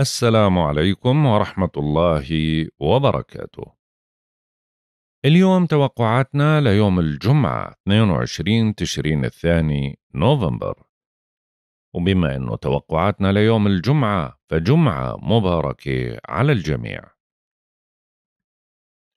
السلام عليكم ورحمة الله وبركاته. اليوم توقعاتنا ليوم الجمعة 22 تشرين الثاني نوفمبر. وبما أنه توقعاتنا ليوم الجمعة فجمعة مباركة على الجميع.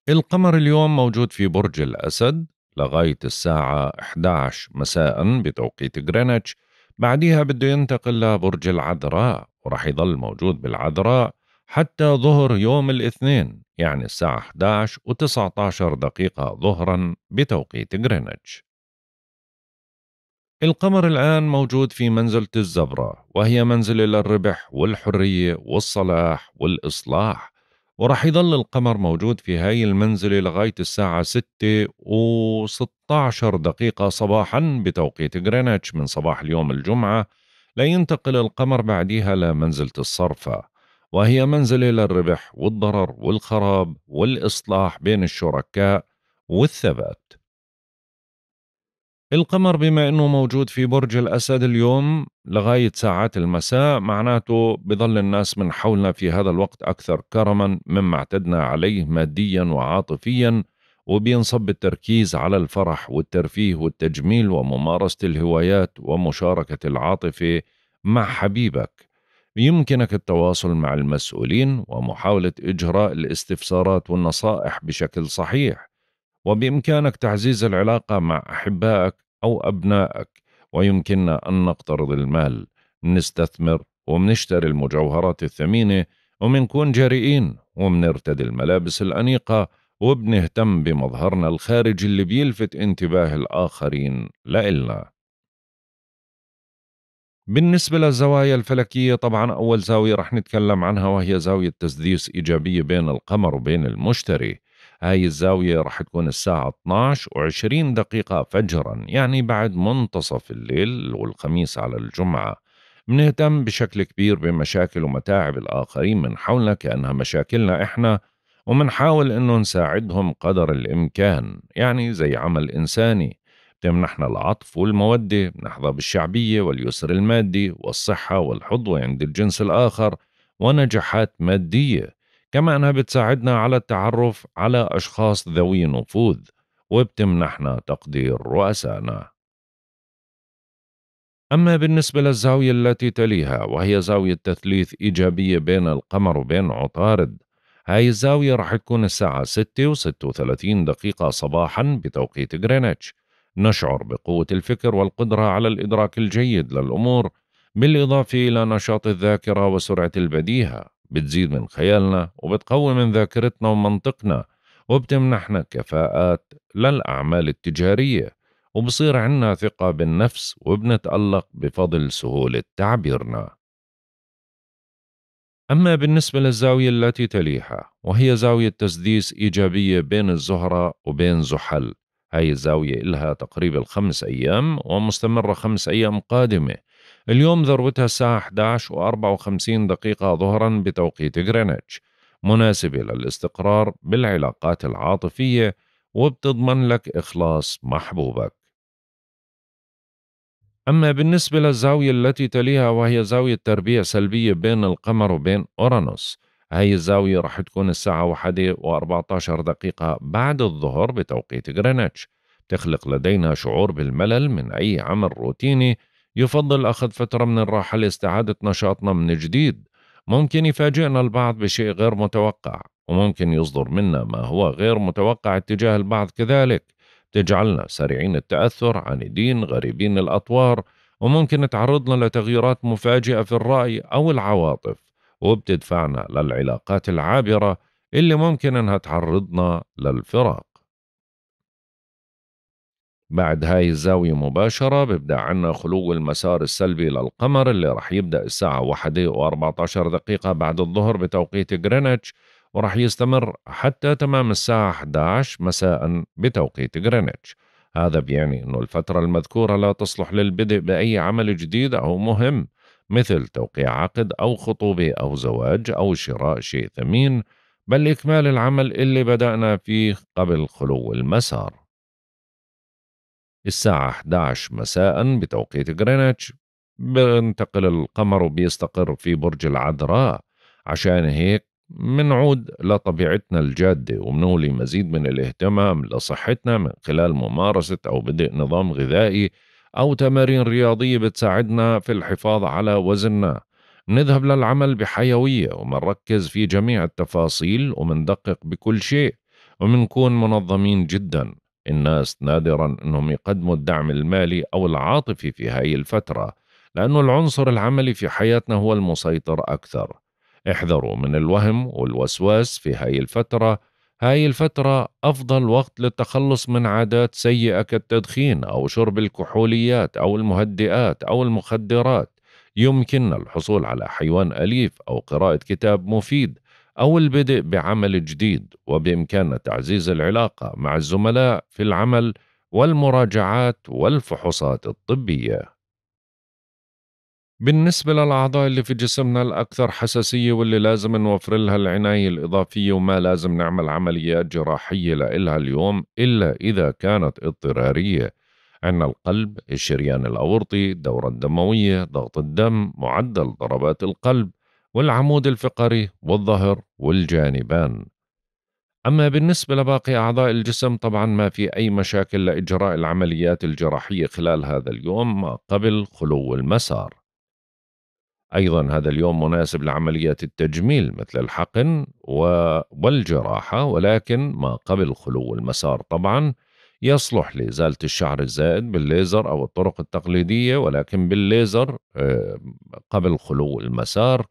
القمر اليوم موجود في برج الأسد لغاية الساعة 11 مساء بتوقيت غرينتش بعديها بده ينتقل لبرج العذراء وراح يضل موجود بالعذراء حتى ظهر يوم الاثنين يعني الساعة 11 و19 دقيقة ظهرا بتوقيت غرينتش القمر الآن موجود في منزلة الزبرة وهي منزلة للربح والحرية والصلاح والإصلاح وراح يظل القمر موجود في هاي المنزلة لغاية الساعة 6 و16 دقيقة صباحا بتوقيت غرينتش من صباح اليوم الجمعة لا ينتقل القمر بعديها لمنزلة الصرفة وهي منزلة للربح والضرر والخراب والإصلاح بين الشركاء والثبات القمر بما انه موجود في برج الاسد اليوم لغايه ساعات المساء معناته بظل الناس من حولنا في هذا الوقت اكثر كرما مما اعتدنا عليه ماديا وعاطفيا وبينصب التركيز على الفرح والترفيه والتجميل وممارسة الهوايات ومشاركة العاطفة مع حبيبك يمكنك التواصل مع المسؤولين ومحاولة إجراء الاستفسارات والنصائح بشكل صحيح وبإمكانك تعزيز العلاقة مع أحبائك أو أبنائك ويمكننا أن نقترض المال نستثمر ومنشتري المجوهرات الثمينة ومنكون جريئين ومنرتدي الملابس الأنيقة وبنهتم بمظهرنا الخارجي اللي بيلفت انتباه الآخرين لإلنا بالنسبة للزوايا الفلكية طبعا أول زاوية رح نتكلم عنها وهي زاوية تسديس إيجابية بين القمر وبين المشتري هاي الزاوية رح تكون الساعة 12 و20 دقيقة فجرا يعني بعد منتصف الليل والخميس على الجمعة منهتم بشكل كبير بمشاكل ومتاعب الآخرين من حولنا كأنها مشاكلنا إحنا ومنحاول انه نساعدهم قدر الامكان يعني زي عمل انساني تمنحنا العطف والمودة نحظى بالشعبية واليسر المادي والصحة والحظوة عند الجنس الآخر ونجاحات مادية كما أنها بتساعدنا على التعرف على أشخاص ذوي نفوذ وبتمنحنا تقدير رؤسائنا أما بالنسبة للزاوية التي تليها وهي زاوية تثليث إيجابية بين القمر وبين عطارد هاي الزاوية رح تكون الساعة 6 و36 دقيقة صباحا بتوقيت غرينتش نشعر بقوة الفكر والقدرة على الإدراك الجيد للأمور بالإضافة إلى نشاط الذاكرة وسرعة البديهة بتزيد من خيالنا وبتقوي من ذاكرتنا ومنطقنا وبتمنحنا كفاءات للأعمال التجارية وبصير عنا ثقة بالنفس وبنتألق بفضل سهولة تعبيرنا أما بالنسبة للزاوية التي تليها وهي زاوية تسديس إيجابية بين الزهرة وبين زحل هاي الزاوية إلها تقريبا خمس أيام ومستمرة خمس أيام قادمة اليوم ذروتها الساعة 11 و54 دقيقة ظهرا بتوقيت غرينتش مناسبة للاستقرار بالعلاقات العاطفية وبتضمن لك إخلاص محبوبك أما بالنسبة للزاوية التي تليها وهي زاوية تربيع سلبية بين القمر وبين أورانوس هاي الزاوية رح تكون الساعة واحدة و14 دقيقة بعد الظهر بتوقيت غرينتش تخلق لدينا شعور بالملل من أي عمل روتيني يفضل أخذ فترة من الراحة لاستعادة نشاطنا من جديد ممكن يفاجئنا البعض بشيء غير متوقع وممكن يصدر منا ما هو غير متوقع اتجاه البعض كذلك تجعلنا سريعين التأثر عنيدين غريبين الأطوار وممكن تعرضنا لتغييرات مفاجئة في الرأي أو العواطف وبتدفعنا للعلاقات العابرة اللي ممكن أنها تعرضنا للفراق بعد هاي الزاوية مباشرة بيبدأ عنا خلو المسار السلبي للقمر اللي رح يبدأ الساعة 1 و14 دقيقة بعد الظهر بتوقيت غرينتش وراح يستمر حتى تمام الساعة 11 مساء بتوقيت غرينتش هذا بيعني أن الفترة المذكورة لا تصلح للبدء بأي عمل جديد أو مهم مثل توقيع عقد أو خطوبة أو زواج أو شراء شيء ثمين بل إكمال العمل اللي بدأنا فيه قبل خلو المسار الساعة 11 مساء بتوقيت غرينتش بنتقل القمر وبيستقر في برج العذراء عشان هيك منعود لطبيعتنا الجادة ومنولي مزيد من الاهتمام لصحتنا من خلال ممارسة أو بدء نظام غذائي أو تمارين رياضية بتساعدنا في الحفاظ على وزننا منذهب للعمل بحيوية ومنركز في جميع التفاصيل ومندقق بكل شيء ومنكون منظمين جدا الناس نادرا أنهم يقدموا الدعم المالي أو العاطفي في هاي الفترة لأنه العنصر العملي في حياتنا هو المسيطر أكثر احذروا من الوهم والوسواس في هاي الفترة هاي الفترة أفضل وقت للتخلص من عادات سيئة كالتدخين أو شرب الكحوليات أو المهدئات أو المخدرات يمكن الحصول على حيوان أليف أو قراءة كتاب مفيد أو البدء بعمل جديد وبإمكاننا تعزيز العلاقة مع الزملاء في العمل والمراجعات والفحوصات الطبيه بالنسبة للأعضاء اللي في جسمنا الأكثر حساسية واللي لازم نوفر لها العناية الإضافية وما لازم نعمل عمليات جراحية لإلها اليوم إلا إذا كانت اضطرارية عندنا القلب، الشريان الأورطي، الدورة الدموية، ضغط الدم، معدل ضربات القلب، والعمود الفقري والظهر والجانبان. أما بالنسبة لباقي أعضاء الجسم طبعا ما في أي مشاكل لإجراء العمليات الجراحية خلال هذا اليوم ما قبل خلو المسار. أيضا هذا اليوم مناسب لعملية التجميل مثل الحقن والجراحة ولكن ما قبل خلو المسار طبعا يصلح لإزالة الشعر الزائد بالليزر أو الطرق التقليدية ولكن بالليزر آه، قبل خلو المسار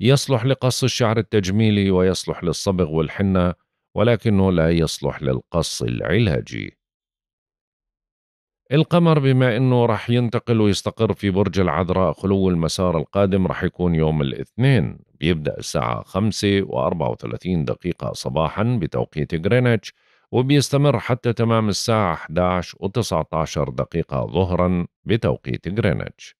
يصلح لقص الشعر التجميلي ويصلح للصبغ والحنة ولكنه لا يصلح للقص العلاجي القمر بما انه رح ينتقل ويستقر في برج العذراء خلو المسار القادم رح يكون يوم الاثنين بيبدأ الساعة 5 و34 دقيقة صباحا بتوقيت غرينتش وبيستمر حتى تمام الساعة 11 و19 دقيقة ظهرا بتوقيت غرينتش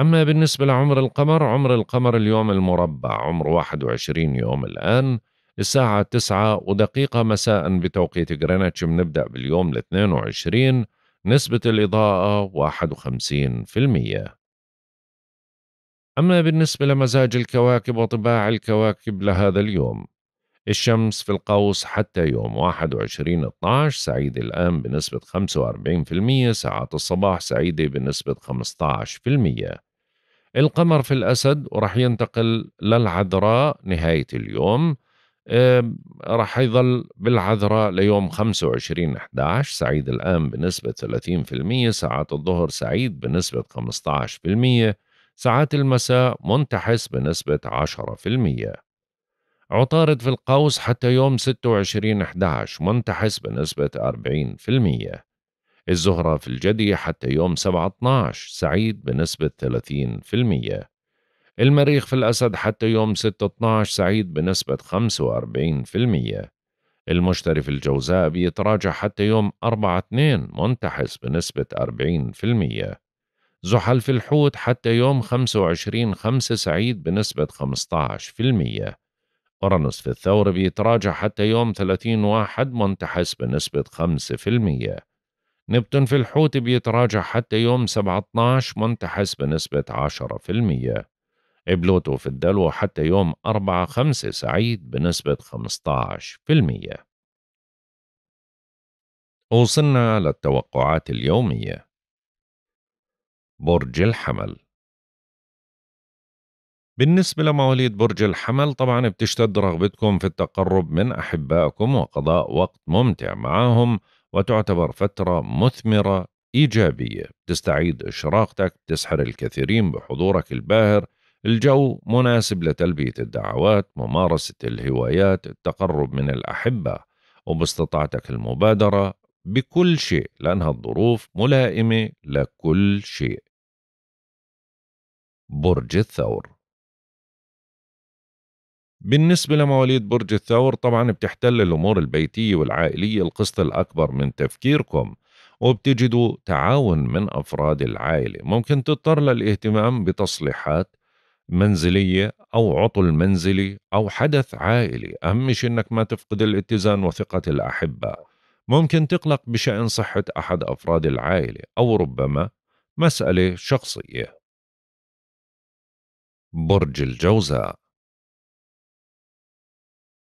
أما بالنسبة لعمر القمر عمر القمر اليوم المربع عمره 21 يوم الآن الساعة 9 ودقيقة مساء بتوقيت غرينتش بنبدأ باليوم الاثنين 22 نسبة الإضاءة 51% أما بالنسبة لمزاج الكواكب وطباع الكواكب لهذا اليوم الشمس في القوس حتى يوم 21/12 سعيدة الآن بنسبة 45% ساعات الصباح سعيدة بنسبة 15% القمر في الأسد ورح ينتقل للعذراء نهاية اليوم راح يظل بالعذراء ليوم 25 11 سعيد الآن بنسبة 30% ساعات الظهر سعيد بنسبة 15% ساعات المساء منتحس بنسبة 10% عطارد في القوس حتى يوم 26 11 منتحس بنسبة 40% الزهرة في الجدي حتى يوم 7 12 سعيد بنسبة 30% المريخ في الأسد حتى يوم 6/12 سعيد بنسبة 45% المشتري في الجوزاء بيتراجع حتى يوم 4/2 منتحس بنسبة 40% زحل في الحوت حتى يوم 25/5 سعيد بنسبة 15% أورانوس في الثور بيتراجع حتى يوم 30 واحد منتحس بنسبة 5% نبتون في الحوت بيتراجع حتى يوم 17 منتحس بنسبة 10% بلوتو في الدلو حتى يوم 4-5 سعيد بنسبة 15% وصلنا للتوقعات اليومية برج الحمل بالنسبة لمواليد برج الحمل طبعا بتشتد رغبتكم في التقرب من أحبائكم وقضاء وقت ممتع معهم وتعتبر فترة مثمرة إيجابية تستعيد إشراقتك تسحر الكثيرين بحضورك الباهر الجو مناسب لتلبية الدعوات ممارسة الهوايات التقرب من الأحبة وباستطاعتك المبادرة بكل شيء لأنها الظروف ملائمة لكل شيء برج الثور بالنسبة لمواليد برج الثور طبعا بتحتل الأمور البيتية والعائلية القسط الأكبر من تفكيركم وبتجدوا تعاون من أفراد العائلة ممكن تضطر للاهتمام بتصليحات منزلية أو عطل منزلي أو حدث عائلي أهم شيء أنك ما تفقد الاتزان وثقة الأحباء ممكن تقلق بشأن صحة أحد أفراد العائلة أو ربما مسألة شخصية برج الجوزاء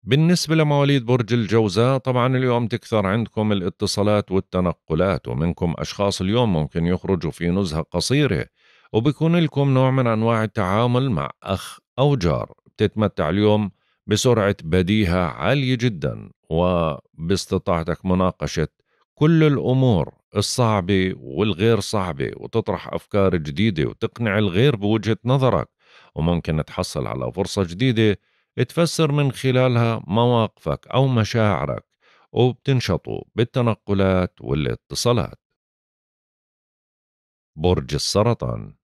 بالنسبة لمواليد برج الجوزاء طبعا اليوم تكثر عندكم الاتصالات والتنقلات ومنكم أشخاص اليوم ممكن يخرجوا في نزهة قصيرة وبيكون لكم نوع من أنواع التعامل مع أخ أو جار بتتمتع اليوم بسرعة بديهة عالية جدا وباستطاعتك مناقشة كل الأمور الصعبة والغير صعبة وتطرح أفكار جديدة وتقنع الغير بوجهة نظرك وممكن تحصل على فرصة جديدة تفسر من خلالها مواقفك أو مشاعرك وبتنشطوا بالتنقلات والاتصالات برج السرطان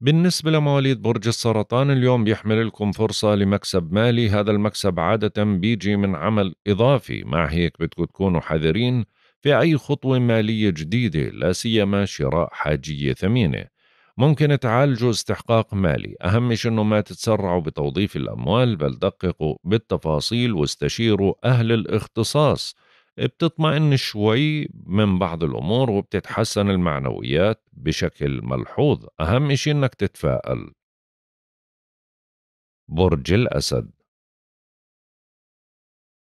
بالنسبة لمواليد برج السرطان اليوم بيحمل لكم فرصة لمكسب مالي هذا المكسب عادة بيجي من عمل إضافي مع هيك بدكم تكونوا حذرين في أي خطوة مالية جديدة لا سيما شراء حاجية ثمينة ممكن تعالجوا استحقاق مالي أهم شيء أنه ما تتسرعوا بتوظيف الأموال بل دققوا بالتفاصيل واستشيروا أهل الاختصاص بتطمئن شوي من بعض الأمور وبتتحسن المعنويات بشكل ملحوظ أهم إشي إنك تتفائل برج الأسد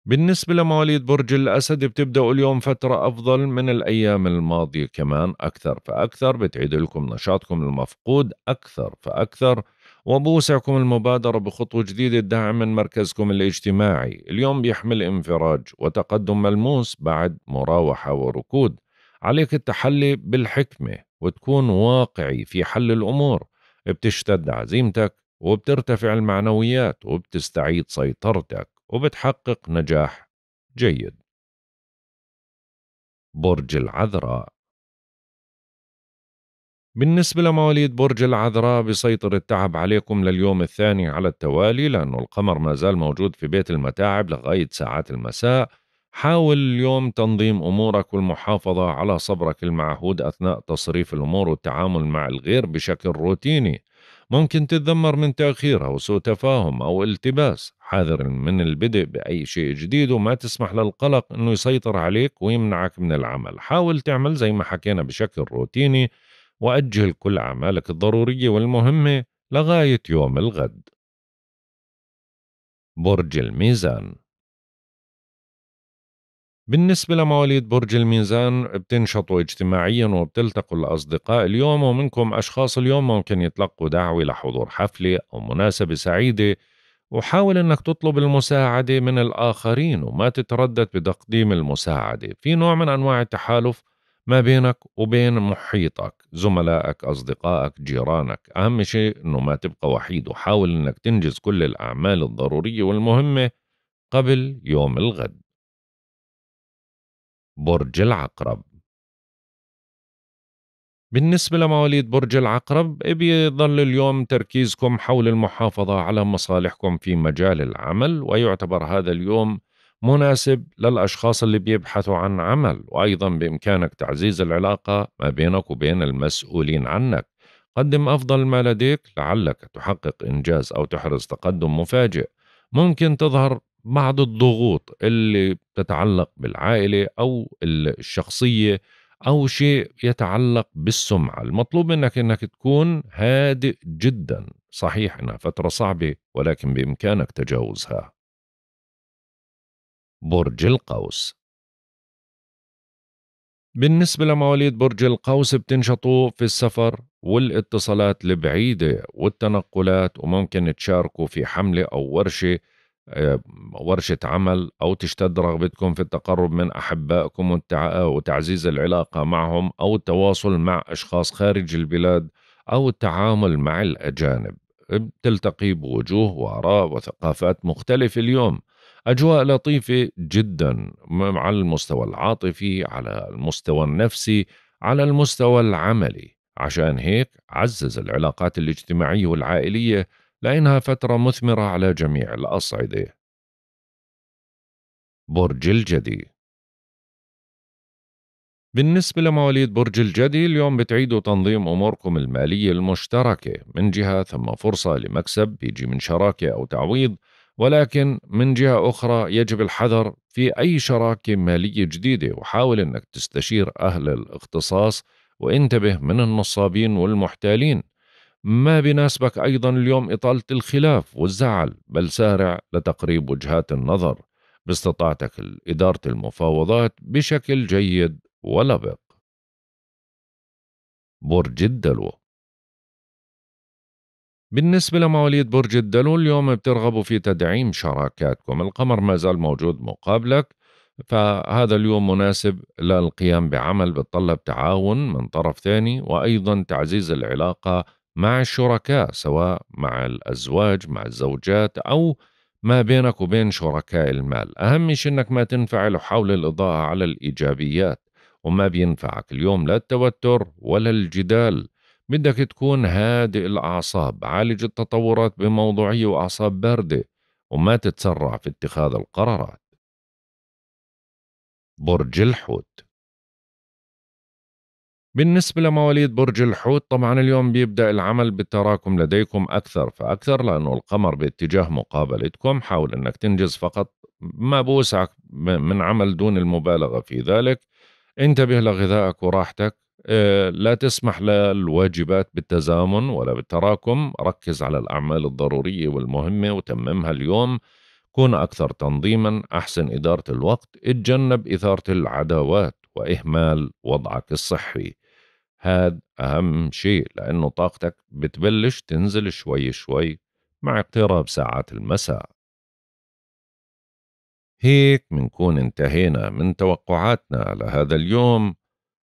بالنسبة لمواليد برج الأسد بتبدأوا اليوم فترة أفضل من الأيام الماضية كمان أكثر فأكثر بتعيد لكم نشاطكم المفقود أكثر فأكثر وبوسعكم المبادرة بخطوة جديدة دعم من مركزكم الاجتماعي اليوم بيحمل انفراج وتقدم ملموس بعد مراوحة وركود عليك التحلي بالحكمة وتكون واقعي في حل الأمور بتشتد عزيمتك وبترتفع المعنويات وبتستعيد سيطرتك وبتحقق نجاح جيد برج العذراء بالنسبة لمواليد برج العذراء بيسيطر التعب عليكم لليوم الثاني على التوالي لأنه القمر ما زال موجود في بيت المتاعب لغاية ساعات المساء حاول اليوم تنظيم أمورك والمحافظة على صبرك المعهود أثناء تصريف الأمور والتعامل مع الغير بشكل روتيني ممكن تتذمر من تأخير أو سوء تفاهم أو التباس حاذر من البدء بأي شيء جديد وما تسمح للقلق أنه يسيطر عليك ويمنعك من العمل حاول تعمل زي ما حكينا بشكل روتيني وأجل كل أعمالك الضرورية والمهمة لغاية يوم الغد. برج الميزان بالنسبة لمواليد برج الميزان بتنشطوا اجتماعيا وبتلتقوا الأصدقاء اليوم ومنكم أشخاص اليوم ممكن يتلقوا دعوة لحضور حفلة أو مناسبة سعيدة وحاول أنك تطلب المساعدة من الآخرين وما تتردد بتقديم المساعدة في نوع من أنواع التحالف ما بينك وبين محيطك زملائك أصدقائك جيرانك أهم شيء أنه ما تبقى وحيد وحاول أنك تنجز كل الأعمال الضرورية والمهمة قبل يوم الغد برج العقرب بالنسبة لمواليد برج العقرب بيظل اليوم تركيزكم حول المحافظة على مصالحكم في مجال العمل ويعتبر هذا اليوم مناسب للأشخاص اللي بيبحثوا عن عمل وأيضا بإمكانك تعزيز العلاقة ما بينك وبين المسؤولين عنك قدم أفضل ما لديك لعلك تحقق إنجاز أو تحرز تقدم مفاجئ ممكن تظهر بعض الضغوط اللي تتعلق بالعائلة أو الشخصية أو شيء يتعلق بالسمعة المطلوب منك أنك تكون هادئ جدا صحيح أنها فترة صعبة ولكن بإمكانك تجاوزها برج القوس بالنسبة لمواليد برج القوس بتنشطوا في السفر والاتصالات البعيدة والتنقلات وممكن تشاركوا في حملة أو ورشة آه، ورشة عمل أو تشتد رغبتكم في التقرب من أحبائكم وتعزيز العلاقة معهم أو التواصل مع أشخاص خارج البلاد أو التعامل مع الأجانب بتلتقي بوجوه وآراء وثقافات مختلفة اليوم أجواء لطيفة جدا على المستوى العاطفي على المستوى النفسي على المستوى العملي عشان هيك عزز العلاقات الاجتماعية والعائلية لأنها فترة مثمرة على جميع الأصعدة برج الجدي بالنسبة لمواليد برج الجدي اليوم بتعيدوا تنظيم أموركم المالية المشتركة من جهة ثم فرصة لمكسب بيجي من شراكة أو تعويض ولكن من جهة أخرى يجب الحذر في أي شراكة مالية جديدة وحاول أنك تستشير أهل الاختصاص وانتبه من النصابين والمحتالين ما بناسبك أيضا اليوم إطالة الخلاف والزعل بل سارع لتقريب وجهات النظر باستطاعتك إدارة المفاوضات بشكل جيد ولبق برج الدلو بالنسبة لمواليد برج الدلو اليوم بترغبوا في تدعيم شراكاتكم القمر ما زال موجود مقابلك فهذا اليوم مناسب للقيام بعمل بتطلب تعاون من طرف ثاني وأيضا تعزيز العلاقة مع الشركاء سواء مع الأزواج مع الزوجات أو ما بينك وبين شركاء المال أهم شيء أنك ما تنفعل وحاول الإضاءة على الإيجابيات وما بينفعك اليوم لا التوتر ولا الجدال بدك تكون هادئ الأعصاب عالج التطورات بموضوعية وأعصاب باردة وما تتسرع في اتخاذ القرارات برج الحوت بالنسبة لمواليد برج الحوت طبعا اليوم بيبدأ العمل بالتراكم لديكم أكثر فأكثر لأنه القمر باتجاه مقابلتكم حاول أنك تنجز فقط ما بوسعك من عمل دون المبالغة في ذلك انتبه لغذائك وراحتك آه، لا تسمح للواجبات بالتزامن ولا بالتراكم ركز على الأعمال الضرورية والمهمة وتممها اليوم كون أكثر تنظيما أحسن إدارة الوقت اتجنب إثارة العداوات وإهمال وضعك الصحي هذا أهم شيء لأنه طاقتك بتبلش تنزل شوي شوي مع اقتراب ساعات المساء هيك منكون انتهينا من توقعاتنا لهذا اليوم